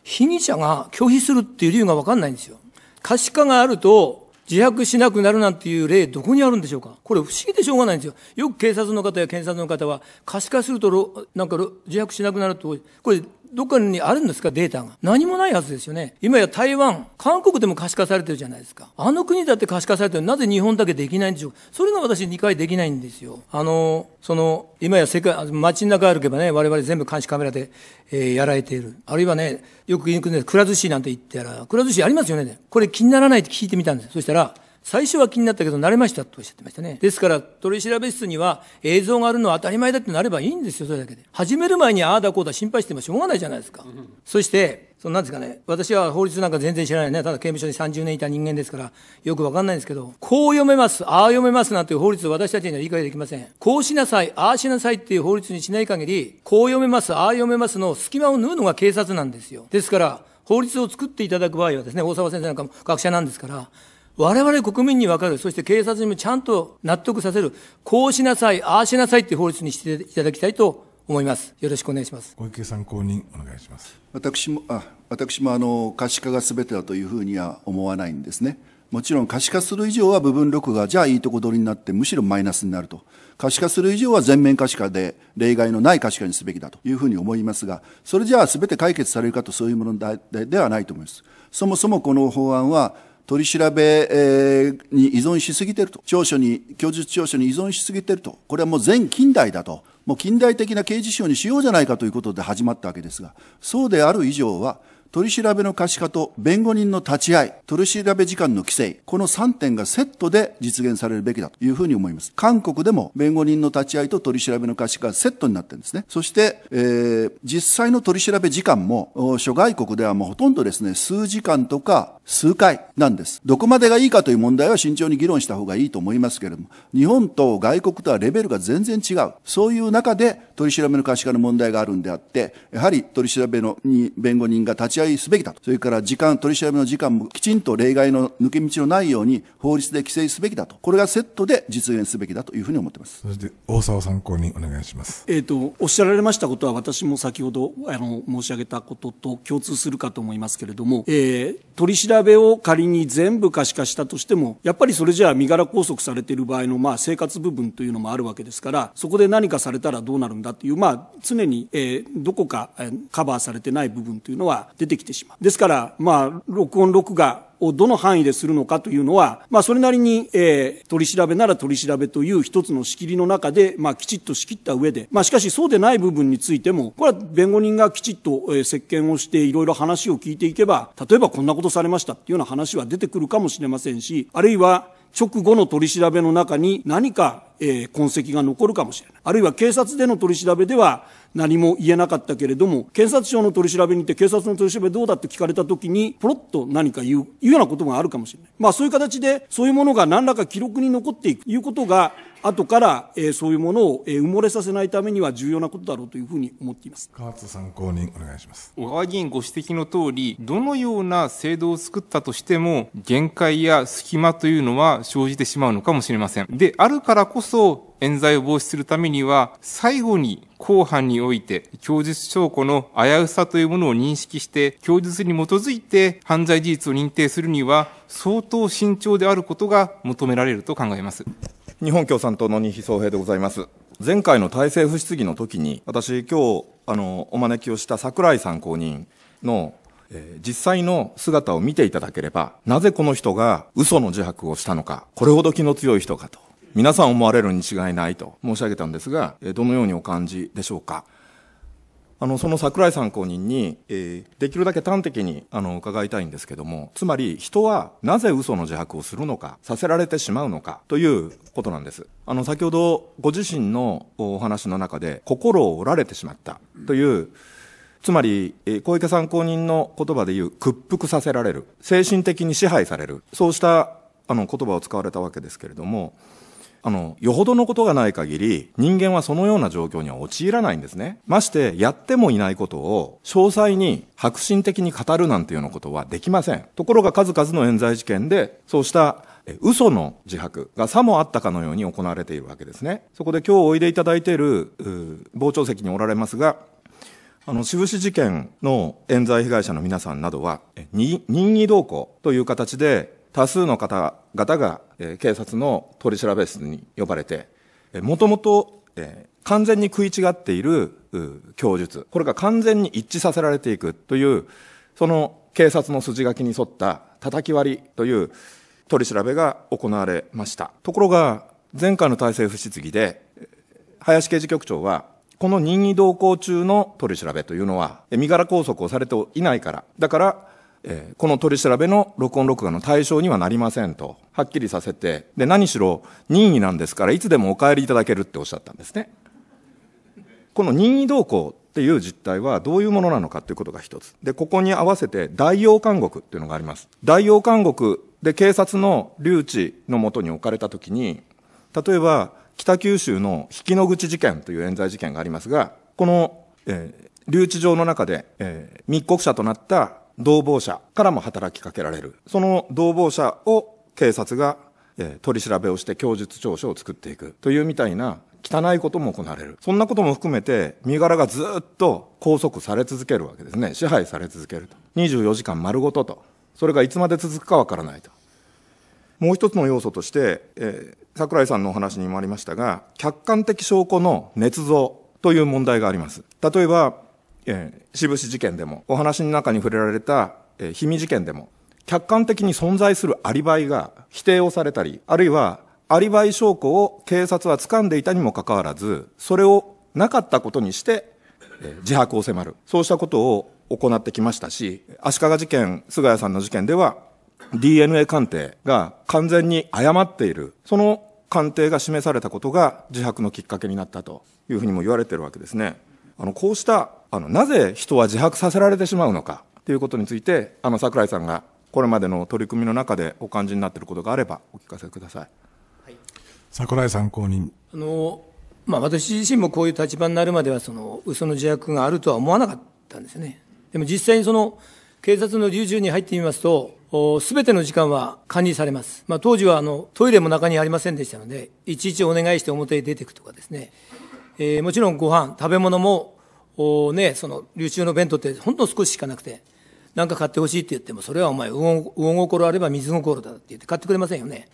被疑者が拒否するっていう理由がわかんないんですよ。可視化があると、自白しなくなるなんていう例、どこにあるんでしょうか、これ、不思議でしょうがないんですよ、よく警察の方や検察の方は、可視化すると、なんか自白しなくなると、これ、どっかにあるんですか、データが。何もないはずですよね。今や台湾、韓国でも可視化されてるじゃないですか。あの国だって可視化されてるなぜ日本だけできないんでしょうそれが私理解できないんですよ。あの、その、今や世界、街の中歩けばね、我々全部監視カメラで、えー、やられている。あるいはね、よく行くんです。くら寿司なんて言ったら、くら寿司ありますよね。これ気にならないって聞いてみたんです。そしたら、最初は気になったけど慣れましたとおっしゃってましたね。ですから、取り調べ室には映像があるのは当たり前だってなればいいんですよ、それだけで。始める前にああだこうだ心配してもしょうがないじゃないですか。そして、そのなんですかね、私は法律なんか全然知らないね、ただ刑務所に30年いた人間ですから、よくわかんないんですけど、こう読めます、ああ読めますなんていう法律を私たちには理解できません。こうしなさい、ああしなさいっていう法律にしない限り、こう読めます、ああ読めますの隙間を縫うのが警察なんですよ。ですから、法律を作っていただく場合はですね、大沢先生なんかも学者なんですから、我々国民にわかる、そして警察にもちゃんと納得させる、こうしなさい、ああしなさいっていう法律にしていただきたいと思います。よろしくお願いします。小池参考人、お願いします。私も、あ、私もあの、可視化が全てだというふうには思わないんですね。もちろん可視化する以上は部分録画じゃあいいとこ取りになってむしろマイナスになると。可視化する以上は全面可視化で例外のない可視化にすべきだというふうに思いますが、それじゃあ全て解決されるかとそういうものではないと思います。そもそもこの法案は取り調べに依存しすぎてると。調書に、供述調書に依存しすぎてると。これはもう全近代だと。もう近代的な刑事司法にしようじゃないかということで始まったわけですが、そうである以上は、取り調べの可視化と弁護人の立ち会い、取り調べ時間の規制、この3点がセットで実現されるべきだというふうに思います。韓国でも弁護人の立ち会いと取り調べの可視化がセットになってるんですね。そして、えー、実際の取り調べ時間も、諸外国ではもうほとんどですね、数時間とか数回なんです。どこまでがいいかという問題は慎重に議論した方がいいと思いますけれども、日本と外国とはレベルが全然違う。そういう中で取り調べの可視化の問題があるんであって、やはり取り調べのに弁護人が立ちちいすべきだと。それから時間、取り調べの時間もきちんと例外の抜け道のないように法律で規制すべきだと。これがセットで実現すべきだというふうに思っています。そして大沢参考人お願いします。えっ、ー、と、おっしゃられましたことは私も先ほどあの申し上げたことと共通するかと思いますけれども、えー、取り調べを仮に全部可視化したとしても、やっぱりそれじゃあ身柄拘束されている場合の、まあ、生活部分というのもあるわけですから、そこで何かされたらどうなるんだっていう、まあ、常に、えー、どこか、えー、カバーされてない部分というのは出出てきてしまう。ですから、まあ、録音録画をどの範囲でするのかというのは、まあ、それなりに、えー、取り調べなら取り調べという一つの仕切りの中で、まあ、きちっと仕切った上で、まあ、しかしそうでない部分についても、これは弁護人がきちっと、えー、接見をしていろいろ話を聞いていけば、例えばこんなことされましたっていうような話は出てくるかもしれませんし、あるいは、直後の取り調べの中に何か、えー、痕跡が残るかもしれない。あるいは警察での取り調べでは何も言えなかったけれども、検察庁の取り調べに行って警察の取り調べどうだって聞かれた時に、ポロッと何か言う、いうようなことがあるかもしれない。まあそういう形で、そういうものが何らか記録に残っていくということが、後から、えー、そういうものを、えー、埋もれさせないためには重要なことだろうというふうに思っています川津参考人お願いします小川議員ご指摘の通りどのような制度を作ったとしても限界や隙間というのは生じてしまうのかもしれませんであるからこそ冤罪を防止するためには、最後に後半において、供述証拠の危うさというものを認識して、供述に基づいて犯罪事実を認定するには、相当慎重であることが求められると考えます。日本共産党の西総平でございます。前回の体制不質疑の時に、私、今日、あの、お招きをした桜井参考人の、えー、実際の姿を見ていただければ、なぜこの人が嘘の自白をしたのか、これほど気の強い人かと、皆さん思われるに違いないと申し上げたんですが、えどのようにお感じでしょうか。あのその桜井参考人に、えー、できるだけ端的にあの伺いたいんですけどもつまり人はなぜ嘘の自白をするのかさせられてしまうのかということなんですあの先ほどご自身のお話の中で心を折られてしまったという、つまり、小池参考人の言葉で言う、屈服させられる、精神的に支配される、そうしたあの言葉を使われたわけですけれども、あの、よほどのことがない限り、人間はそのような状況には陥らないんですね。まして、やってもいないことを、詳細に、白心的に語るなんていうようなことはできません。ところが数々の冤罪事件で、そうした嘘の自白がさもあったかのように行われているわけですね。そこで今日おいでいただいている、傍聴席におられますが、あの、渋志事件の冤罪被害者の皆さんなどは、任意同行という形で、多数の方々が警察の取調べ室に呼ばれて、もともと完全に食い違っている供述、これが完全に一致させられていくという、その警察の筋書きに沿った叩き割りという取り調べが行われました。ところが、前回の体制不質疑で、林刑事局長は、この任意同行中の取り調べというのは、身柄拘束をされていないから、だから、えー、この取り調べの録音録画の対象にはなりませんと、はっきりさせて、で、何しろ任意なんですから、いつでもお帰りいただけるっておっしゃったんですね。この任意同行っていう実態はどういうものなのかということが一つ。で、ここに合わせて代用監獄っていうのがあります。代用監獄で警察の留置のもとに置かれたときに、例えば北九州の引きの口事件という冤罪事件がありますが、この、えー、留置場の中で、えー、密告者となった同房者からも働きかけられる。その同房者を警察が、えー、取り調べをして供述調書を作っていくというみたいな汚いことも行われる。そんなことも含めて、身柄がずっと拘束され続けるわけですね。支配され続けると。24時間丸ごとと。それがいつまで続くかわからないと。もう一つの要素として、えー、桜井さんのお話にもありましたが、客観的証拠の捏造という問題があります。例えば、えー、渋志事件でも、お話の中に触れられた、えー、氷見事件でも、客観的に存在するアリバイが否定をされたり、あるいはアリバイ証拠を警察は掴んでいたにもかかわらず、それをなかったことにして、えー、自白を迫る。そうしたことを行ってきましたし、足利事件、菅谷さんの事件では、DNA 鑑定が完全に誤っている。その鑑定が示されたことが自白のきっかけになったというふうにも言われているわけですね。あの、こうしたあの、なぜ人は自白させられてしまうのかということについて、あの、桜井さんがこれまでの取り組みの中でお感じになっていることがあれば、お聞かせください。はい、桜井参考人。あの、まあ、私自身もこういう立場になるまでは、その、嘘の自白があるとは思わなかったんですね。でも実際にその、警察の流中に入ってみますと、すべての時間は管理されます。まあ、当時はあのトイレも中にありませんでしたので、いちいちお願いして表へ出ていくとかですね、えー、もちろんご飯、食べ物もおね、その流通の弁当ってほんの少ししかなくて、なんか買ってほしいって言っても、それはお前、魚心あれば水心だって言って買ってくれませんよね。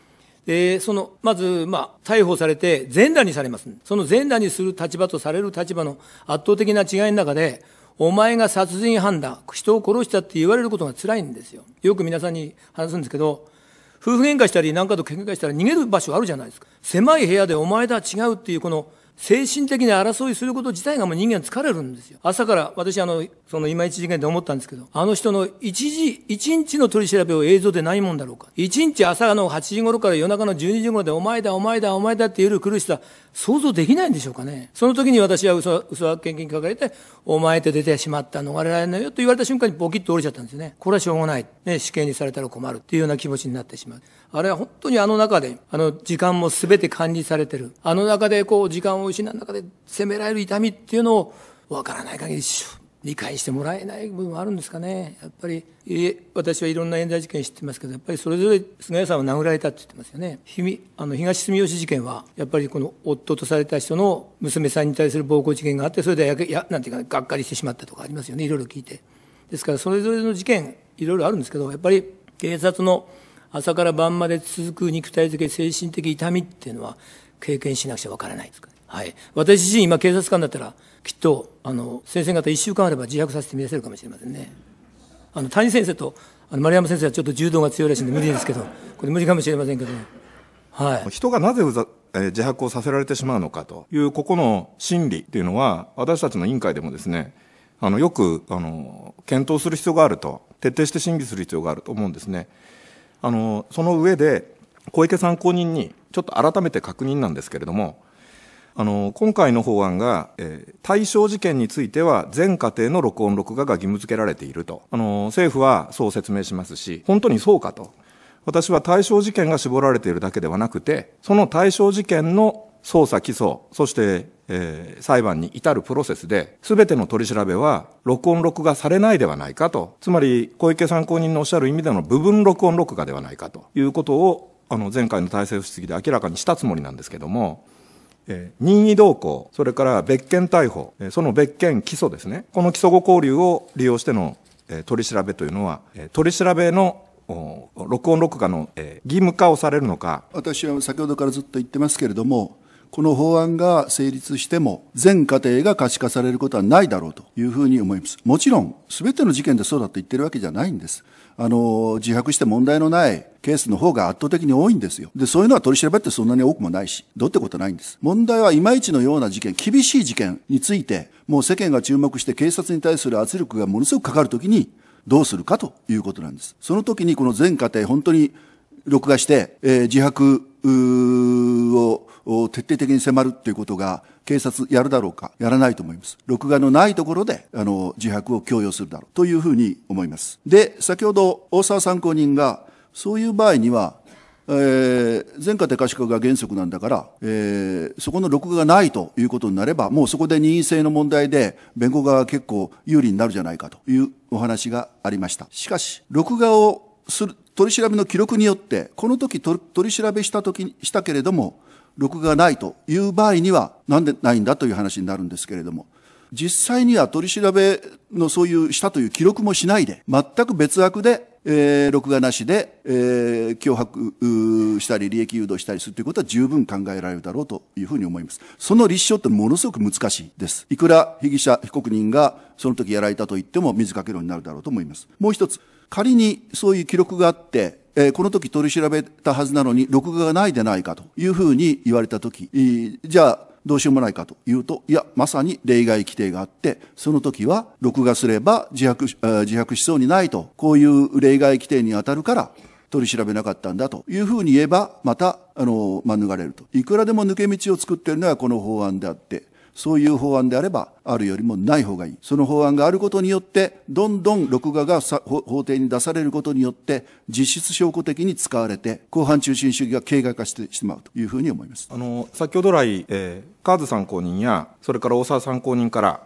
で、その、まず、まあ、逮捕されて、全裸にされます。その全裸にする立場とされる立場の圧倒的な違いの中で、お前が殺人犯だ、人を殺したって言われることが辛いんですよ。よく皆さんに話すんですけど、夫婦喧嘩したり、なんかと喧嘩したら逃げる場所あるじゃないですか。狭い部屋でお前だ、違うっていう、この精神的に争いすること自体がもう人間疲れるんですよ。朝から私あの、その今一時間で思ったんですけど、あの人の一時、一日の取り調べを映像でないもんだろうか。一日朝の8時頃から夜中の12時頃でお前だお前だお前だって夜苦しさ、想像できないんでしょうかね。その時に私は嘘、嘘は献金書かれて、お前って出てしまった、逃れられないよと言われた瞬間にボキッと降りちゃったんですよね。これはしょうがない。ね、死刑にされたら困るっていうような気持ちになってしまう。あれは本当にあの中で、あの時間も全て管理されてる。あの中でこう時間を失う中で責められる痛みっていうのをわからない限り理解してもらえない部分あるんですかね。やっぱり、私はいろんな冤罪事件知ってますけど、やっぱりそれぞれ菅谷さんは殴られたって言ってますよね。ひあの東住吉事件は、やっぱりこの夫とされた人の娘さんに対する暴行事件があって、それでやけ、や、なんていうか、がっかりしてしまったとかありますよね。いろいろ聞いて。ですから、それぞれの事件、いろいろあるんですけど、やっぱり警察の朝から晩まで続く肉体的け、精神的痛みっていうのは経験しなくちゃわからないですかね。はい。私自身今警察官だったら、きっと、あの、先生方1週間あれば自白させてみせるかもしれませんね。あの、谷先生と、あの、丸山先生はちょっと柔道が強いらしいんで無理ですけど、これ無理かもしれませんけど、ね、はい。人がなぜうざ、え自白をさせられてしまうのかという、ここの心理っていうのは、私たちの委員会でもですね、あの、よく、あの、検討する必要があると、徹底して審議する必要があると思うんですね。あの、その上で、小池参考人に、ちょっと改めて確認なんですけれども、あの、今回の法案が、えー、対象事件については、全家庭の録音録画が義務付けられていると。あの、政府はそう説明しますし、本当にそうかと。私は対象事件が絞られているだけではなくて、その対象事件の捜査、起訴、そして、えー、裁判に至るプロセスで、すべての取り調べは、録音録画されないではないかと、つまり小池参考人のおっしゃる意味での部分録音録画ではないかということを、あの前回の体制不質疑で明らかにしたつもりなんですけども、えー、任意同行、それから別件逮捕、えー、その別件起訴ですね、この起訴後交流を利用しての、えー、取り調べというのは、えー、取り調べの録音録画の、えー、義務化をされるのか私は先ほどからずっと言ってますけれども、この法案が成立しても、全家庭が可視化されることはないだろうというふうに思います。もちろん、すべての事件でそうだと言ってるわけじゃないんです。あの、自白して問題のないケースの方が圧倒的に多いんですよ。で、そういうのは取り調べってそんなに多くもないし、どうってことないんです。問題はいまいちのような事件、厳しい事件について、もう世間が注目して警察に対する圧力がものすごくかかるときに、どうするかということなんです。その時にこの全家庭本当に録画して、えー、自白を徹底的に迫るっていうことが、警察やるだろうか、やらないと思います。録画のないところで、あの、自白を強要するだろうというふうに思います。で、先ほど、大沢参考人が、そういう場合には、えー、前科手可視化が原則なんだから、えー、そこの録画がないということになれば、もうそこで任意性の問題で、弁護側が結構有利になるじゃないかというお話がありました。しかし、録画をする、取り調べの記録によって、この時取り調べした時、したけれども、録画がないという場合には、なんでないんだという話になるんですけれども、実際には取り調べのそういうしたという記録もしないで、全く別枠で、えー、録画なしで、えー、脅迫したり、利益誘導したりするということは十分考えられるだろうというふうに思います。その立証ってものすごく難しいです。いくら被疑者、被告人がその時やられたと言っても水かけ論になるだろうと思います。もう一つ、仮にそういう記録があって、えー、この時取り調べたはずなのに、録画がないでないかというふうに言われた時、じゃあ、どうしようもないかというと、いや、まさに例外規定があって、その時は録画すれば自白、自白しそうにないと、こういう例外規定に当たるから、取り調べなかったんだというふうに言えば、また、あの、免れると。いくらでも抜け道を作っているのはこの法案であって、そういう法案であれば、あるよりもない方がいい。その法案があることによって、どんどん録画が法廷に出されることによって、実質証拠的に使われて、後半中心主義が形骸化してしまうというふうに思います。あの、先ほど来、えー、カーズ参考人や、それから大沢参考人から、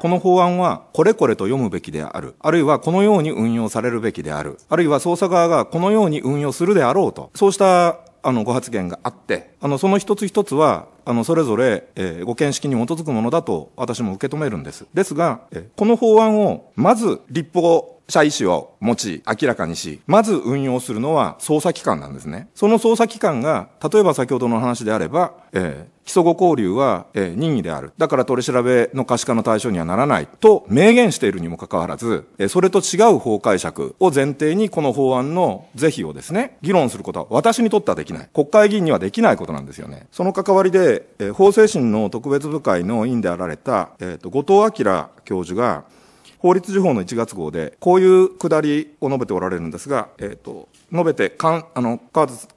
この法案はこれこれと読むべきである。あるいはこのように運用されるべきである。あるいは捜査側がこのように運用するであろうと。そうしたあの、ご発言があって、あの、その一つ一つは、あの、それぞれ、えー、ご見識に基づくものだと私も受け止めるんです。ですが、えこの法案を、まず立法者意思を持ち、明らかにし、まず運用するのは捜査機関なんですね。その捜査機関が、例えば先ほどの話であれば、えー、基礎語交流は、えー、任意である。だから取り調べの可視化の対象にはならない。と明言しているにもかかわらず、えー、それと違う法解釈を前提にこの法案の是非をですね、議論することは私にとってはできない。国会議員にはできないことなんですよね。その関わりで、えー、法制審の特別部会の委員であられた、えっ、ー、と、後藤明教授が、法律事法の1月号で、こういうくだりを述べておられるんですが、えっ、ー、と、述べて、かん、あの、河津、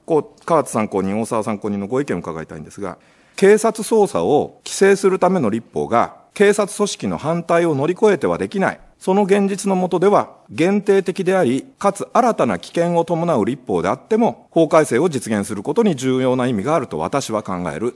河津参考人、大沢参考人のご意見を伺いたいんですが、警察捜査を規制するための立法が、警察組織の反対を乗り越えてはできない。その現実のもとでは限定的であり、かつ新たな危険を伴う立法であっても、法改正を実現することに重要な意味があると私は考える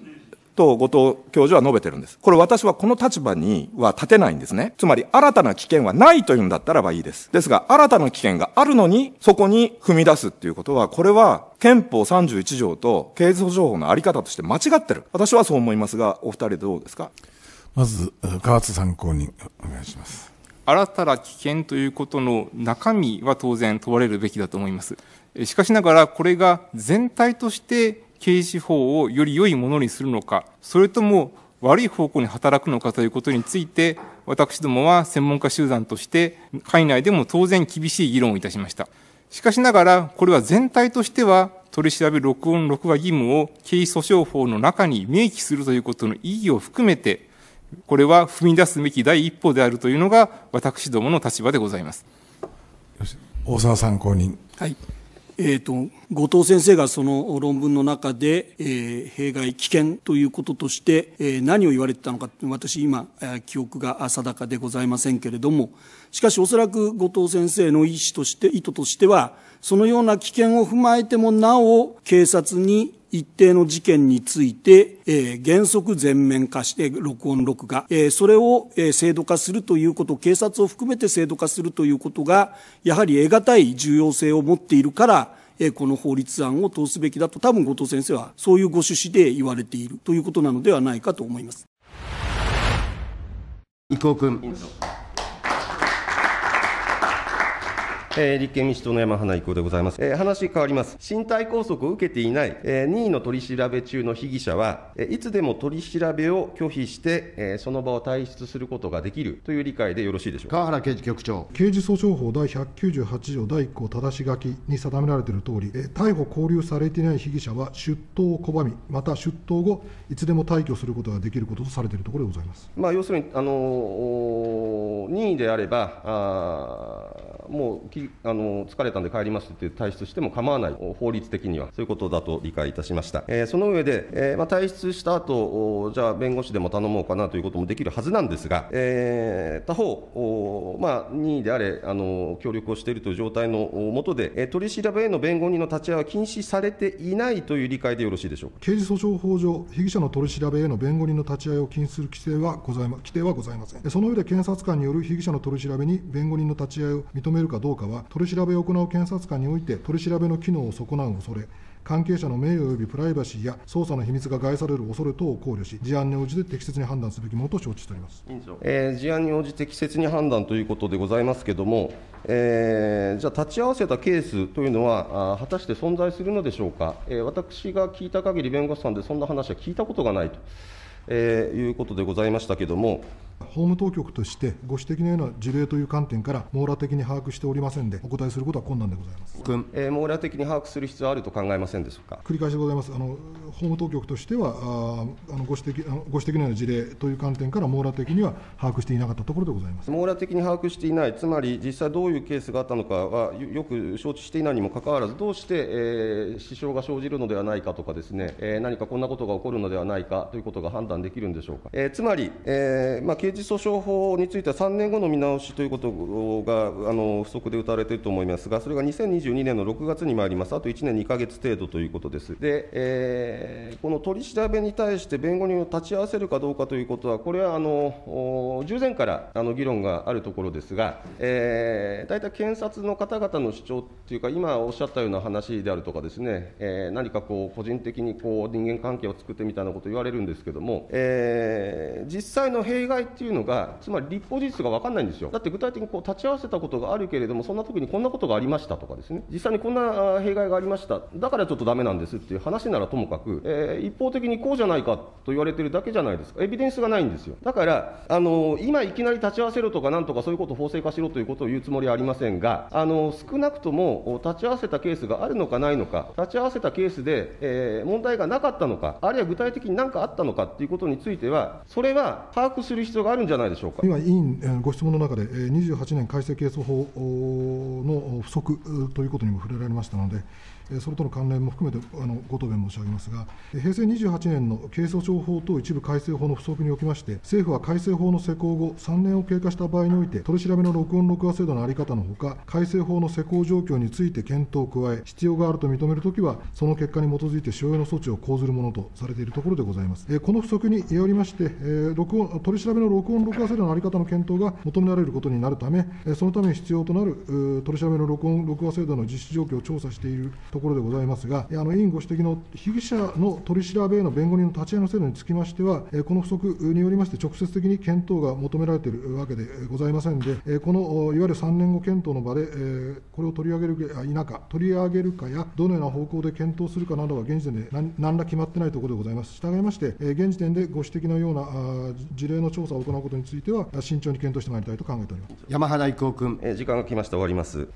と後藤教授は述べてるんです。これ私はこの立場には立てないんですね。つまり新たな危険はないというんだったらばいいです。ですが、新たな危険があるのに、そこに踏み出すっていうことは、これは憲法31条と刑事済情法のあり方として間違ってる。私はそう思いますが、お二人どうですかまず、川津参考人、お願いします。新たな危険ということの中身は当然問われるべきだと思います。しかしながら、これが全体として刑事法をより良いものにするのか、それとも悪い方向に働くのかということについて、私どもは専門家集団として、海内でも当然厳しい議論をいたしました。しかしながら、これは全体としては、取り調べ録音録画義務を刑事訴訟法の中に明記するということの意義を含めて、これは踏み出すべき第一歩であるというのが、私どもの立場でございます。大沢参考人。はい。えーと、後藤先生がその論文の中で、えー、弊害危険ということとして、えー、何を言われてたのか私今、え記憶が定かでございませんけれどもしかしおそらく後藤先生の意思として意図としてはそのような危険を踏まえてもなお警察に一定の事件について、えー、原則全面化して録音録画、えー、それを、えー、制度化するということ、警察を含めて制度化するということが、やはり得難い重要性を持っているから、えこの法律案を通すべきだと、多分後藤先生はそういうご趣旨で言われているということなのではないかと思います。伊藤君。えー、立憲民主党の山花郁夫でございます、えー、話変わります身体拘束を受けていない、えー、任意の取り調べ中の被疑者は、えー、いつでも取り調べを拒否して、えー、その場を退出することができるという理解でよろしいでしょうか川原刑事局長刑事訴訟法第198条第1項ただし書きに定められている通り、えー、逮捕拘留されていない被疑者は出頭を拒みまた出頭後いつでも退去することができることとされているところでございます、まあ、要するにあのー、任意であればあもうあの疲れたんで帰りますって退出しても構わない、法律的にはそういうことだと理解いたしました。えー、その上で、えー、まあ、退出した後じゃあ、弁護士でも頼もうかなということもできるはずなんですが、えー、他方、まあ、任意であれあの、協力をしているという状態のもとで、え取り調べへの弁護人の立ち会いは禁止されていないという理解でよろしいでしょうか刑事訴訟法上、被疑者の取り調べへの弁護人の立ち会いを禁止する規制はござい、ま、規定はございません。その上で検察官による被疑者の取り調べに弁護人の立ち会いを認めるかどうかは、取り調べを行う検察官において、取り調べの機能を損なう恐れ、関係者の名誉及びプライバシーや捜査の秘密が害される恐れ等を考慮し、事案に応じて適切に判断すべきものと承知しております、えー、事案に応じ適切に判断ということでございますけれども、えー、じゃあ、立ち会わせたケースというのは、あ果たして存在するのでしょうか、えー、私が聞いた限り、弁護士さんでそんな話は聞いたことがないと、えー、いうことでございましたけれども。法務当局としてご指摘のような事例という観点から網羅的に把握しておりませんでお答えすることは困難でございます、えー、網羅的に把握する必要あると考えませんでしょうか繰り返しでございますあの法務当局としてはああのご指摘ご指摘のような事例という観点から網羅的には把握していなかったところでございます網羅的に把握していないつまり実際どういうケースがあったのかはよく承知していないにもかかわらずどうして、えー、支障が生じるのではないかとかですね、えー、何かこんなことが起こるのではないかということが判断できるんでしょうか、えー、つまり、えーまあ刑事訴訟法については、3年後の見直しということがあの不足で打われていると思いますが、それが2022年の6月に参ります、あと1年2か月程度ということです。で、えー、この取り調べに対して弁護人を立ち会わせるかどうかということは、これはあの従前からあの議論があるところですが、えー、大体検察の方々の主張というか、今おっしゃったような話であるとかですね、えー、何かこう、個人的にこう人間関係を作ってみたいなこと言われるんですけども、えー、実際の弊害っていうのが、つまり立法事実が分かんないんですよ、だって具体的にこう立ち会わせたことがあるけれども、そんな時にこんなことがありましたとかですね、実際にこんな弊害がありました、だからちょっとだめなんですっていう話ならともかく、えー、一方的にこうじゃないかと言われてるだけじゃないですか、エビデンスがないんですよ、だから、あのー、今いきなり立ち会わせろとか、なんとかそういうことを法制化しろということを言うつもりはありませんが、あのー、少なくとも立ち会わせたケースがあるのかないのか、立ち会わせたケースで、えー、問題がなかったのか、あるいは具体的に何かあったのかっていうことについては、それは把握する必要ががあるんじゃないでしょうか今、委員ご質問の中で、28年改正刑訴法の不足ということにも触れられましたので、それとの関連も含めてあのご答弁申し上げますが、平成28年の軽装訟法等一部改正法の不足におきまして、政府は改正法の施行後、3年を経過した場合において、取り調べの録音・録画制度の在り方のほか、改正法の施行状況について検討を加え、必要があると認めるときは、その結果に基づいて使用の措置を講ずるものとされているところでございます。この不足によりまして、録音取り調べの録音・録画制度の在り方の検討が求められることになるため、そのために必要となる取り調べの録音・録画制度の実施状況を調査しているとところでございますが、あの委員ご指摘の被疑者の取り調べへの弁護人の立ち会いの制度につきましては、この不足によりまして、直接的に検討が求められているわけでございませんで、このいわゆる3年後検討の場で、これを取り上げるか否か、取り上げるかや、どのような方向で検討するかなどは、現時点で何ら決まってないところでございます。従いまして、現時点でご指摘のような事例の調査を行うことについては、慎重に検討してまいりたいと考えております山原郁夫君。時間が来ました、終わります。